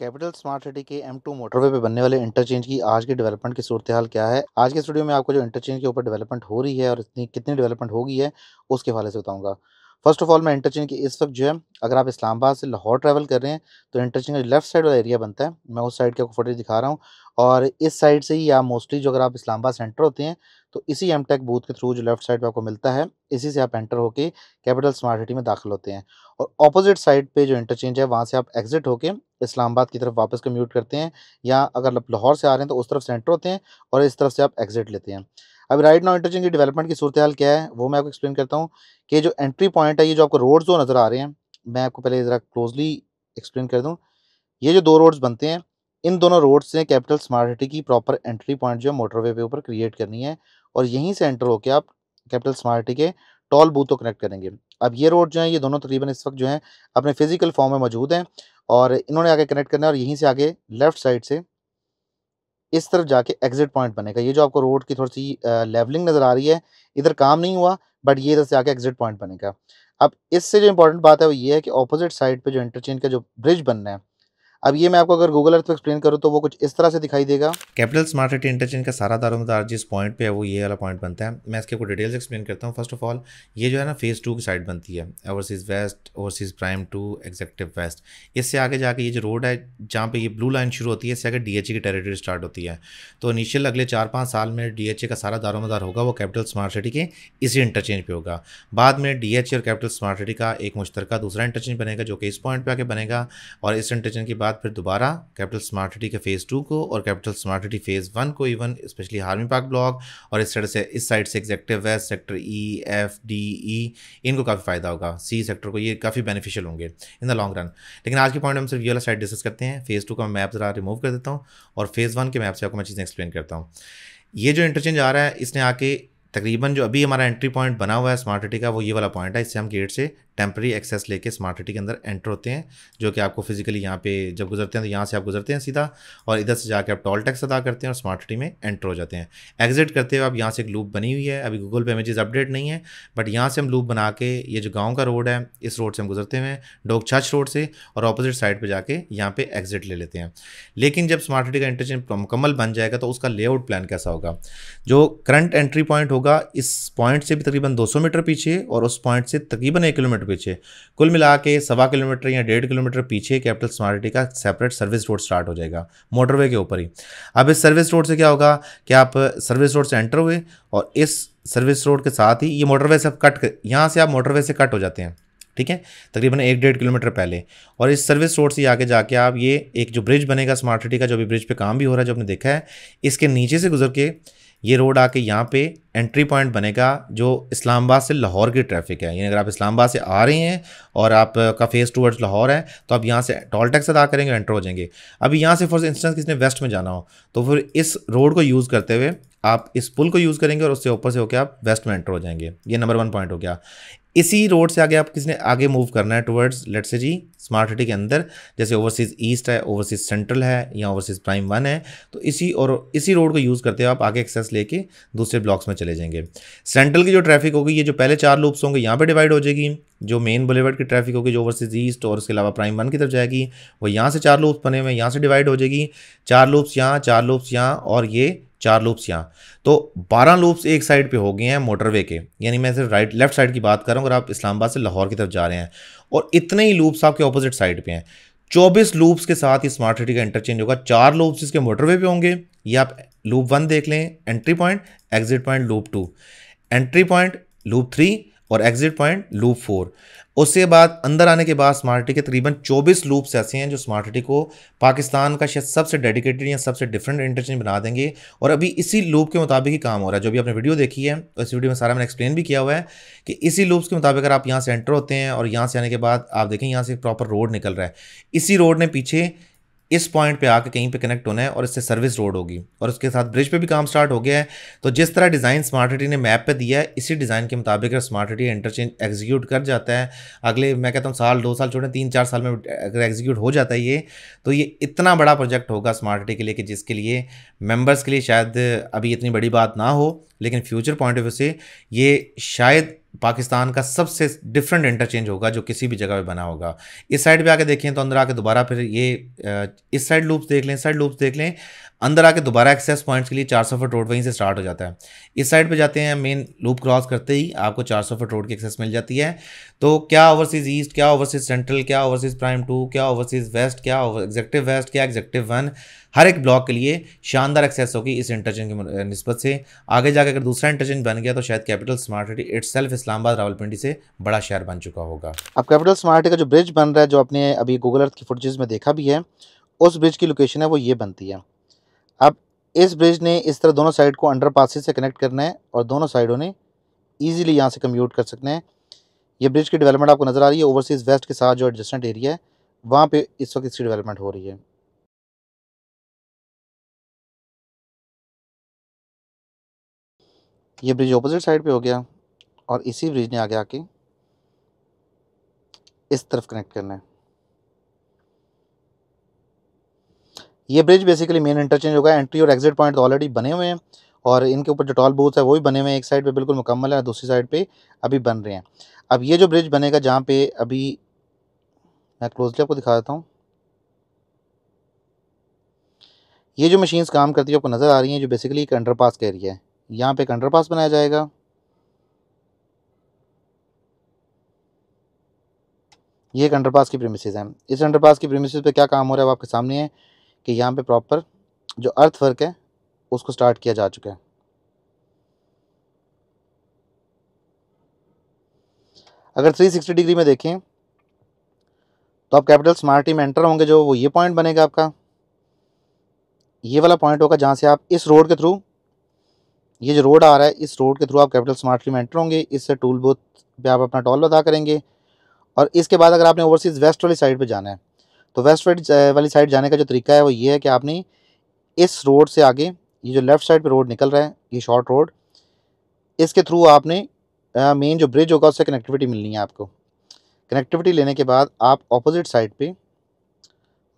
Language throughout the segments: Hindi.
कैपिटल स्मार्ट सिटी के एम टू मोटरवे पे बनने वाले इंटरचेंज की आज की डेवलपमेंट की सूरत हाल क्या है आज के स्टूडियो में आपको जो इंटरचेंज के ऊपर डेवलपमेंट हो रही है और इतनी कितनी डेवलपमेंट होगी है उसके हवाले से बताऊंगा फर्स्ट ऑफ ऑल मैं इंटरचेंज की इस वक्त जो है अगर आप इस्लामाबाद से लाहौर ट्रैवल कर रहे हैं तो इंटरचेंज का लेफ्ट साइड वाला एरिया बनता है मैं उस साइड के आपको दिखा रहा हूँ और इस साइड से ही आप मोस्टली जो अगर आप इस्लामाबाद सेंटर होते हैं तो इसी एम टेक बूथ के थ्रू जो लेफ्ट साइड पर आपको मिलता है इसी से आप एंटर होकर कैपिटल स्मार्ट सिटी में दाखिल होते हैं और अपोजिट साइड पर जो इंटरचेंज है वहाँ से आप एग्जिट होकर इस्लामाबाद की तरफ वापस कम्यूट करते हैं या अगर लाहौर से आ रहे हैं तो उस तरफ सेंटर होते हैं और इस तरफ से आप एग्जिट लेते हैं अब राइट नाउ इंटरचेंज की डेवलपमेंट की सूरत हाल क्या है वो मैं आपको एक्सप्लेन करता हूँ कि जो एंट्री पॉइंट है ये जो आपको रोड्स जो नज़र आ रहे हैं मैं आपको पहले ज़रा क्लोजली एक्सप्लेन कर दूँ ये जो दो रोड्स बनते हैं इन दोनों रोड से कैपिटल स्मार्ट सिटी की प्रॉपर एंट्री पॉइंट जो है मोटरवे पे ऊपर क्रिएट करनी है और यहीं से एंटर होकर आप कैपिटल स्मार्ट सिटी के टॉल बूथ को कनेक्ट करेंगे अब ये रोड जो है ये दोनों तकरीबन इस वक्त जो है अपने फिजिकल फॉर्म में मौजूद हैं और इन्होंने आगे कनेक्ट करना है और यहीं से आगे लेफ्ट साइड से इस तरफ जाके एग्जिट पॉइंट बनेगा ये जो आपको रोड की थोड़ी सी लेवलिंग नज़र आ रही है इधर काम नहीं हुआ बट ये इधर से आके एग्जिट पॉइंट बनेगा अब इससे जो इंपॉर्टेंट बात है वो ये है कि ऑपोजिट साइड पे जो इंटरचेंज का जो ब्रिज बनना है अब ये मैं आपको अगर गूगल अर्थ पर एक्सप्लेन करूँ तो वो कुछ इस तरह से दिखाई देगा कैपिटल स्मार्ट सिटी इंटरचेंज का सारा दारोमदार जिस पॉइंट पे है वो ये वाला पॉइंट बनता है मैं इसके को डिटेल्स एक्सप्लेन करता हूँ फर्स्ट ऑफ ऑल ये जो है ना फेज़ टू की साइड बनती है overseas west overseas prime two executive west इससे आगे जाके ये जो रोड है जहाँ पे ये ब्लू लाइन शुरू होती है इससे आगे डी की टेरिटरी स्टार्ट होती है तो इनिशियल अगले चार पाँच साल में डी का सारा दारोमदार होगा वो कैपिटल स्मार्ट सिटी के इसी इंटरचेंज पर होगा बाद में डी और कैपिटल स्मार्ट सिटी का एक मुश्तरका दूसरा इंटरचेंज बनेगा जो कि इस पॉइंट पर आके बनेगा और इस इंटरचेंज के बाद बाद फिर दोबारा कैपिटल स्मार्ट सिटी के फ़ेज़ टू को और capital smart city phase one को इवन स्पेशली हार्मी पार्क ब्लॉक और इस साइड से इस साइड से executive west sector E F D E इनको काफ़ी फ़ायदा होगा सी सेक्टर को ये काफ़ी बेनिफिशियल होंगे इन द लॉन्ग रन लेकिन आज के पॉइंट हम सिर्फ ये वाला साइड डिस्कस करते हैं फ़ेज़ टू का मैं मैप ज़रा रिमूव कर देता हूँ और फ़ेज़ वन के मैप से आपको मैं चीज़ें एक्सप्लेन करता हूँ ये जो इंटरचेंज आ रहा है इसने आके तकरीबन जो अभी हमारा एंट्री पॉइंट बना हुआ है स्मार्ट सिटी का वो ये वाला पॉइंट है इससे हम गेट से टेम्प्रेरी एक्सेस लेके स्मार्ट सिटी के अंदर एंटर होते हैं जो कि आपको फिजिकली यहाँ पे जब गुजरते हैं तो यहाँ से आप गुजरते हैं सीधा और इधर से जाके आप टोल टैक्स अदा करते हैं और स्मार्ट सिटी में एंटर हो जाते हैं एग्जिट करते हुए आप यहाँ से एक लूप बनी हुई है अभी गूगल पे इमेजेस अपडेट नहीं है बट यहाँ से हम लूप बना के ये जो गाँव का रोड है इस रोड से हम गुजरते हुए डोग छाछ रोड से और अपोजिट साइड पर जाके यहाँ पर एग्जिट ले लेते हैं लेकिन जब स्मार्ट सिटी का इंटरचेंज मुकम्मल बन जाएगा तो उसका लेआउट प्लान कैसा होगा जो करंट एंट्री पॉइंट होगा इस पॉइंट से भी तकरीबन 200 मीटर पीछे और उस पॉइंट से तकरीबन एक किलोमीटर पीछे कुल मिला के सवा किलोमीटर या डेढ़ किलोमीटर पीछे कैपिटल स्मार्ट सिटी का सेपरेट सर्विस रोड स्टार्ट हो जाएगा मोटरवे के ऊपर ही अब इस सर्विस रोड से क्या होगा कि आप सर्विस रोड से एंटर हुए और इस सर्विस रोड के साथ ही ये मोटरवे से कट यहाँ से आप मोटरवे से कट हो जाते हैं ठीक है तकरीबन एक डेढ़ किलोमीटर पहले और इस सर्विस रोड से आगे जाके आप ये एक जो ब्रिज बनेगा स्मार्ट सिटी का जो भी ब्रिज पे काम भी हो रहा है जो आपने देखा है इसके नीचे से गुजर के ये रोड आके यहाँ पे एंट्री पॉइंट बनेगा जो इस्लामाबाद से लाहौर की ट्रैफिक है यानी अगर आप इस्लामाबाद से आ रहे हैं और आपका फेस टूवर्ड्स लाहौर है तो आप यहाँ से टॉल टैक्स अदा करेंगे एंटर हो जाएंगे अभी यहाँ से फॉर इंस्टेंस किसने वेस्ट में जाना हो तो फिर इस रोड को यूज़ करते हुए आप इस पुल को यूज़ करेंगे और उससे ऊपर से होकर आप वेस्ट में एंटर हो जाएंगे ये नंबर वन पॉइंट हो गया इसी रोड से आगे आप किसने आगे मूव करना है टुवर्ड्स लेट से जी स्मार्ट सिटी के अंदर जैसे ओवरसीज़ ईस्ट है ओवरसीज़ सेंट्रल है या ओवरसीज़ प्राइम वन है तो इसी और इसी रोड को यूज़ करते हुए आप आगे एक्सेस लेके दूसरे ब्लॉक्स में चले जाएंगे सेंट्रल की जो ट्रैफिक होगी ये जो पहले चार लूप्स होंगे यहाँ पर डिवाइड हो जाएगी जो मेन बुलेवर्ड की ट्रैफिक होगी जो ओवरसीज़ ईस्ट और उसके अलावा प्राइम वन की तरफ जाएगी वो यहाँ से चार लूप्स बने हुए यहाँ से डिवाइड हो जाएगी चार लूप्स यहाँ चार लूप्स यहाँ और ये चार लूप्स यहाँ तो बारह लूप्स एक साइड पे हो गए हैं मोटरवे के यानी मैं सिर्फ राइट लेफ्ट साइड की बात कर रहा हूँ अगर आप इस्लामाबाद से लाहौर की तरफ जा रहे हैं और इतने ही लूप्स आपके अपोजिट साइड पे हैं चौबीस लूप्स के साथ ही स्मार्ट सिटी का इंटरचेंज होगा चार लूप्स इसके मोटरवे पे होंगे ये आप लूप वन देख लें entry point exit point loop two entry point loop three और एग्जिट पॉइंट लूप फोर उसके बाद अंदर आने के बाद स्मार्ट सिटी के तकरीबन 24 लूप्स ऐसे हैं जो स्मार्ट सिटी को पाकिस्तान का शायद सबसे डेडिकेटेड या सबसे डिफरेंट इंटरचेंज बना देंगे और अभी इसी लूप के मुताबिक ही काम हो रहा है जो भी आपने वीडियो देखी है तो इस वीडियो में सारा मैंने एक्सप्लेन भी किया हुआ है कि इसी लूप्स के मुताबिक अगर आप यहाँ से एंटर होते हैं और यहाँ से आने के बाद आप देखें यहाँ से प्रॉपर रोड निकल रहा है इसी रोड ने पीछे इस पॉइंट पे आके कहीं पे कनेक्ट होना है और इससे सर्विस रोड होगी और उसके साथ ब्रिज पे भी काम स्टार्ट हो गया है तो जिस तरह डिज़ाइन स्मार्ट सिटी ने मैप पे दिया है इसी डिज़ाइन के मुताबिक अगर स्मार्ट सिटी इंटरचेंज एग्जीक्यूट कर जाता है अगले मैं कहता हूँ साल दो साल छोड़ें तीन चार साल में अगर एग्जीक्यूट हो जाता है ये तो ये इतना बड़ा प्रोजेक्ट होगा स्मार्ट सिटी के लिए कि जिसके लिए मेम्बर्स के लिए शायद अभी इतनी बड़ी बात ना हो लेकिन फ्यूचर पॉइंट ऑफ व्यू से ये शायद पाकिस्तान का सबसे डिफरेंट इंटरचेंज होगा जो किसी भी जगह पे बना होगा इस साइड पे आके देखें तो अंदर आके दोबारा फिर ये इस साइड लूप्स देख लें इस साइड लूप्स देख लें अंदर आके दोबारा एक्सेस पॉइंट्स के लिए चार सौ फुट रोड वहीं से स्टार्ट हो जाता है इस साइड पे जाते हैं मेन लूप क्रॉस करते ही आपको चार सौ फुट रोड की एक्सेस मिल जाती है तो क्या ओवरसीज ईस्ट क्या ओवरसीज सेंट्रल क्या ओवरसीज प्राइम टू क्या ओवरसीज वेस्ट क्या एग्जेक्टिव वेस्ट क्या एग्जेक्टिव वन हर एक ब्लॉक के लिए शानदार एक्सेस होगी इस इंटरचेंज की नस्बत से आगे जाकर अगर दूसरा इंटरचेंज बन गया तो शायद capital smart city it's Islamabad Rawalpindi से बड़ा शहर बन चुका होगा अब कैपिटल स्मार्ट सिटी का जो ब्रिज बन रहा है जो आपने अभी गूगल अर्थ की फुटेज में देखा भी है उस ब्रिज की लोकेशन है वो ये बनती है अब इस ब्रिज ने इस तरह दोनों साइड को अंडर से कनेक्ट करना है और दोनों साइडों ने ईजिली यहाँ से कम्यूट कर सकते हैं ये ब्रिज की डेवलपमेंट आपको नज़र आ रही है ओवरसीज़ वेस्ट के साथ जो एडजस्टेंट एरिया है वहाँ पे इस वक्त इसकी डेवलपमेंट हो रही है ये ब्रिज ऑपोजिट साइड पे हो गया और इसी ब्रिज ने आगे आके इस तरफ कनेक्ट करना है ये ब्रिज बेसिकली मेन इंटरचेंज होगा एंट्री और एग्जिट पॉइंट ऑलरेडी बने हुए हैं और इनके ऊपर जो टॉल बूथ है वो भी बने हुए हैं एक साइड पे बिल्कुल मुकम्मल है दूसरी साइड पे अभी बन रहे हैं अब ये जो ब्रिज बनेगा जहाँ पे अभी मैं क्लोजली आपको दिखा देता हूँ ये जो मशीन्स काम करती है आपको नज़र आ रही हैं जो बेसिकली एक अंडर पास का एरिया है यहाँ पे एक अंडर पास बनाया जाएगा ये एक अंडर पास की प्रीमिसेज हैं इस अंडर पास की प्रीमिसेज पे क्या काम हो रहा है वो आपके सामने है कि यहाँ पे प्रॉपर जो अर्थ वर्क है उसको स्टार्ट किया जा चुका है अगर 360 डिग्री में देखें तो आप कैपिटल स्मार्ट टीम में एंटर होंगे जो वो ये पॉइंट बनेगा आपका ये वाला पॉइंट होगा जहाँ से आप इस रोड के थ्रू ये जो रोड आ रहा है इस रोड के थ्रू आप कैपिटल स्मार्ट टीम में एंटर होंगे इससे टूल बूथ पर आप अपना टॉल अदा करेंगे और इसके बाद अगर आपने ओवरसीज़ वेस्ट वाली साइड पर जाना है तो वेस्ट साइड eh, वाली साइड जाने का जो तरीका है वो ये है कि आपने इस रोड से आगे ये जो लेफ़्ट साइड पे रोड निकल रहा है ये शॉर्ट रोड इसके थ्रू आपने मेन eh, जो ब्रिज होगा उससे कनेक्टिविटी मिलनी है आपको कनेक्टिविटी लेने के बाद आप अपोजिट साइड पे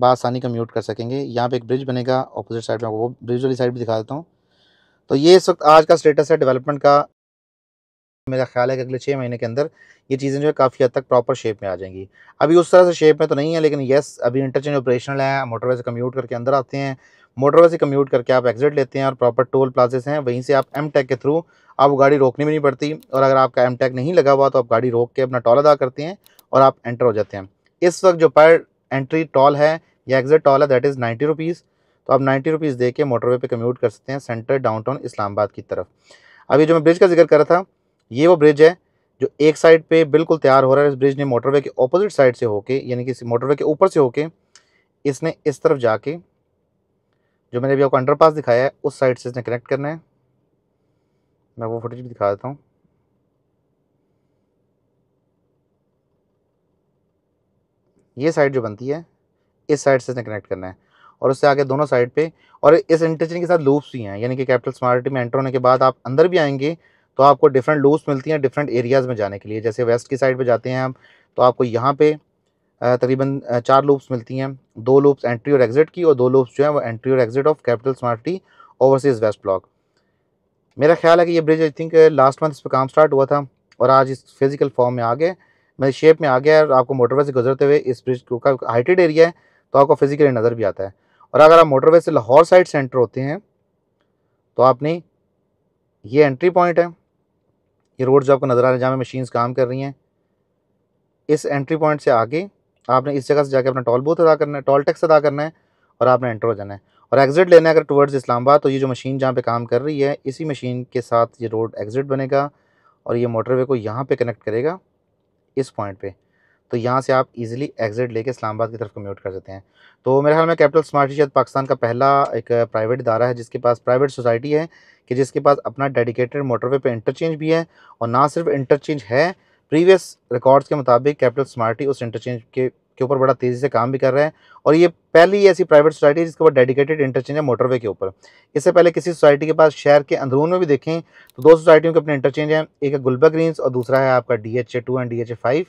बासानी कम्यूट कर सकेंगे यहाँ पे एक ब्रिज बनेगा अपोजिट साइड में वो ब्रिज वाली साइड भी दिखा देता हूँ तो ये इस वक्त आज का स्टेटस है डेवलपमेंट का मेरा ख्याल है कि अगले छः महीने के अंदर ये चीज़ें जो है काफ़ी हद तक प्रॉपर शेप में आ जाएंगी अभी उस तरह से शेप में तो नहीं है लेकिन येस अभी इंटरचेंज ऑपरेशनल है मोटरवे से कम्यूट करके अंदर आते हैं मोटरवे से कम्यूट करके आप एग्जिट लेते हैं और प्रॉपर टोल प्लाजेस हैं वहीं से आप एम टैग के थ्रू आप गाड़ी रोकनी भी नहीं पड़ती और अगर आपका एम टैग नहीं लगा हुआ तो आप गाड़ी रोक के अपना टॉल अदा करते हैं और आप एंटर हो जाते हैं इस वक्त जो पर एंट्री टॉल है या एग्जिट टॉल है दैट इज़ नाइन्टी रुपीज़ तो आप नाइन्टी रुपीज़ दे के मोटरवे पर कम्यूट कर सकते हैं सेंटर डाउनटाउन इस्लामाबाद की तरफ अभी जो मैं ब्रिज का जिक्र कर रहा था ये वो ब्रिज है जो एक साइड पे बिल्कुल तैयार हो रहा है इस ब्रिज ने मोटरवे के ऑपोजिट साइड से होके यानी कि मोटरवे के ऊपर से होके इसने इस तरफ जाके जो मैंने अभी आपको अंडरपास दिखाया है उस साइड से इसने कनेक्ट करना है मैं वो फुटेज भी दिखा देता हूँ ये साइड जो बनती है इस साइड से इसने कनेक्ट करना है और उससे आगे दोनों साइड पे और इस इंटरचेंज के साथ लूप्स भी हैं यानी कि कैपिटल स्मार्ट में एंटर होने के बाद आप अंदर भी आएंगे तो आपको डिफरेंट लूज मिलती हैं डिफरेंट एरियाज़ में जाने के लिए जैसे वेस्ट की साइड पर जाते हैं हम तो आपको यहाँ पर तकरीबन चार लूप्स मिलती हैं दो लूप्स एंट्री और एग्ज़िट की और दो लूप्स जो हैं वो एंट्री और exit of capital smart T overseas west block मेरा ख्याल है कि ये bridge I think last month इस पर काम स्टार्ट हुआ था और आज इस फिज़िकल फॉर्म में आ गए मेरे शेप में आ गया है और आपको मोटरवे से गुजरते हुए इस ब्रिज का हाइटेड एरिया है तो आपको फिज़िकली नज़र भी आता है और अगर आप मोटरवे से लाहौर साइड से होते हैं तो आपने ये एंट्री पॉइंट है ये रोड जो आपको नज़र आ रहा है जहाँ पर मशीन काम कर रही हैं इस एंट्री पॉइंट से आगे आपने इस जगह से जाकर अपना टॉल बूथ अदा करना है टॉल टैक्स अदा करना है और आपने एंटर हो जाना है और एग्ज़िट लेना है अगर टूवर्ड्स इस्लामाबाद तो ये जो मशीन जहाँ पे काम कर रही है इसी मशीन के साथ ये रोड एग्ज़िट बनेगा और ये मोटरवे को यहाँ पे कनेक्ट करेगा इस पॉइंट पे तो यहाँ से आप इजीली एग्जिट लेके इस्लामाबाद की तरफ कम्यूट कर सकते हैं तो मेरे ख्याल में कैपिटल स्मार्ट शायद पाकिस्तान का पहला एक प्राइवेट इदारा है जिसके पास प्राइवेट सोसाइटी है कि जिसके पास अपना डेडिकेटेड मोटरवे पे इंटरचेंज भी है और ना सिर्फ इंटरचेंज है प्रीवियस रिकॉर्ड्स के मुताबिक कैपिटल स्मार्टी उस इंटरचेंज के के ऊपर बड़ा तेज़ी से काम भी कर रहे हैं और ये पहली ऐसी प्राइवेट सोसाइटी है जिसके ऊपर डेडिकेटेड इंटरचेंज है मोटरवे के ऊपर इससे पहले किसी सोसाइटी के पास शहर के अंदरून में भी देखें तो दो सोसाइटियों के अपने इंटरचेंज हैं एक है गुलबा ग्रीन्स और दूसरा है आपका D H A two and D H A five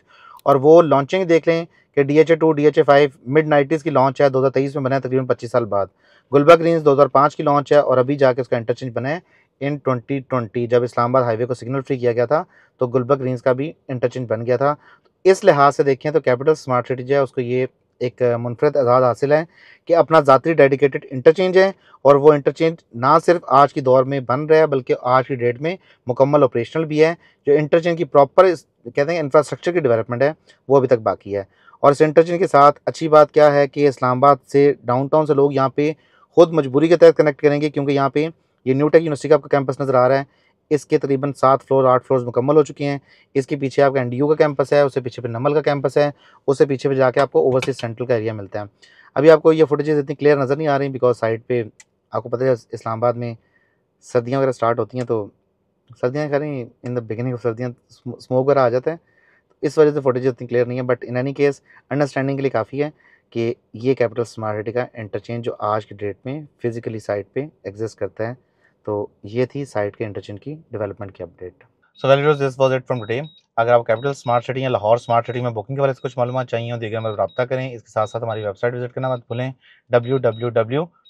और वो लॉन्चिंग देख लें कि D H A two D H A five mid nineties की लॉन्च है दो हज़ार तेईस में बना है तकरीबन पच्चीस साल बाद गुलबा ग्रीन्स दो हज़ार पाँच की लॉन्च है और अभी जाके उसका इंटरचेंज बना है इन ट्वेंटी ट्वेंटी जब इस्लामाबाद हाईवे को सिग्नल फ्री किया गया था तो गुलबा ग्रीन्स का भी इंटरचेंज बन गया था तो इस लिहाज से देखें तो कैपिटल स्मार्ट सिटी जो है उसको ये एक मुनफरद आज़ाद हासिल है कि अपना ज़ाती डेडिकेटेड इंटरचेंज है और वो इंटरचेंज ना सिर्फ आज के दौर में बन रहा है बल्कि आज की डेट में मुकम्मल ऑपरेशनल भी है जो इंटरचेंज की प्रॉपर कहते हैं इंफ्रास्ट्रक्चर की डेवलपमेंट है वो अभी तक बाकी है और इस इंटरचेंज के साथ अच्छी बात क्या है कि इस्लामाबाद से डाउनटाउन से लोग यहाँ पे खुद मजबूरी के तहत कनेक्ट करेंगे क्योंकि यहाँ पे ये न्यू टेक यूनिवर्सिटी का आपका कैंपस नज़र आ रहा है इसके तकरीबन सात फ्लोर आठ फ्लोर्स मुकम्मल हो चुके हैं इसके पीछे आपका एनडीयू का कैंपस है उससे पीछे फिर नमल का कैंपस है उससे पीछे पर जाके आपको ओवरसीज सेंट्रल का एरिया मिलता है अभी आपको ये फुटेज इतनी क्लियर नज़र नहीं आ रही बिकॉज साइड पर आपको पता है इस्लामाबाद में सर्दियाँ वगैरह स्टार्ट होती हैं तो सर्दियाँ करें इन द बिगिनिंग ऑफ सर्दियाँ स्मोक वगैरह आ जाते हैं तो इस वजह से फोटेज इतनी क्लियर नहीं है but in any case understanding के लिए काफ़ी है कि ये कैपिटल स्मार्ट सिटी का इंटरचेंज जो आज की डेट में फिजिकली साइट पे एग्जिस्ट करता है तो ये थी साइट के इंटरचेंज की डेवलपमेंट की update so that this was it from today अगर आप कैपिटल स्मार्ट सिटी या लाहौर स्मार्ट सिटी में बुकिंग के वाले से कुछ मालूम चाहिए हो देखिए हमारे रब्ता करें इसके साथ साथ हमारी वेबसाइट विजिट करना मत भूलें डब्ल्यू डब्ल्यू डब्ल्यू